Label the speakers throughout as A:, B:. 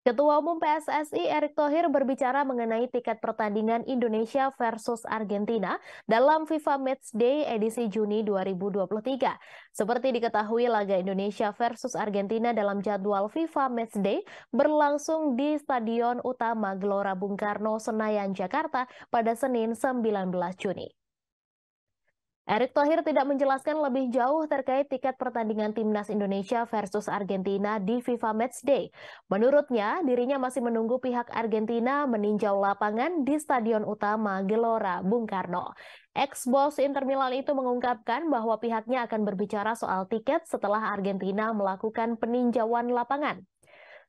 A: Ketua Umum PSSI Erick Thohir berbicara mengenai tiket pertandingan Indonesia versus Argentina dalam FIFA Match Day edisi Juni 2023. Seperti diketahui, laga Indonesia versus Argentina dalam jadwal FIFA Match Day berlangsung di Stadion Utama Gelora Bung Karno, Senayan, Jakarta pada Senin 19 Juni. Erick Thohir tidak menjelaskan lebih jauh terkait tiket pertandingan timnas Indonesia versus Argentina di FIFA Matchday. Menurutnya, dirinya masih menunggu pihak Argentina meninjau lapangan di Stadion Utama Gelora Bung Karno. Ex-bos Inter Milan itu mengungkapkan bahwa pihaknya akan berbicara soal tiket setelah Argentina melakukan peninjauan lapangan.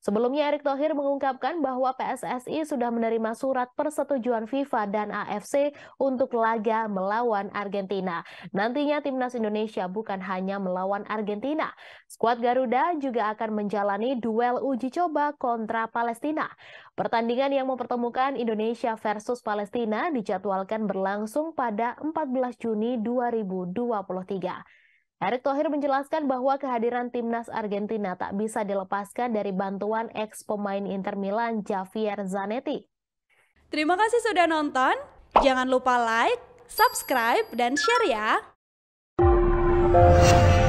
A: Sebelumnya Erick Thohir mengungkapkan bahwa PSSI sudah menerima surat persetujuan FIFA dan AFC untuk laga melawan Argentina. Nantinya timnas Indonesia bukan hanya melawan Argentina. Skuad Garuda juga akan menjalani duel uji coba kontra Palestina. Pertandingan yang mempertemukan Indonesia versus Palestina dijadwalkan berlangsung pada 14 Juni 2023. Erick Thohir menjelaskan bahwa kehadiran timnas Argentina tak bisa dilepaskan dari bantuan ex pemain Inter Milan Javier Zanetti.
B: Terima kasih sudah nonton. Jangan lupa
A: like, subscribe, dan share ya.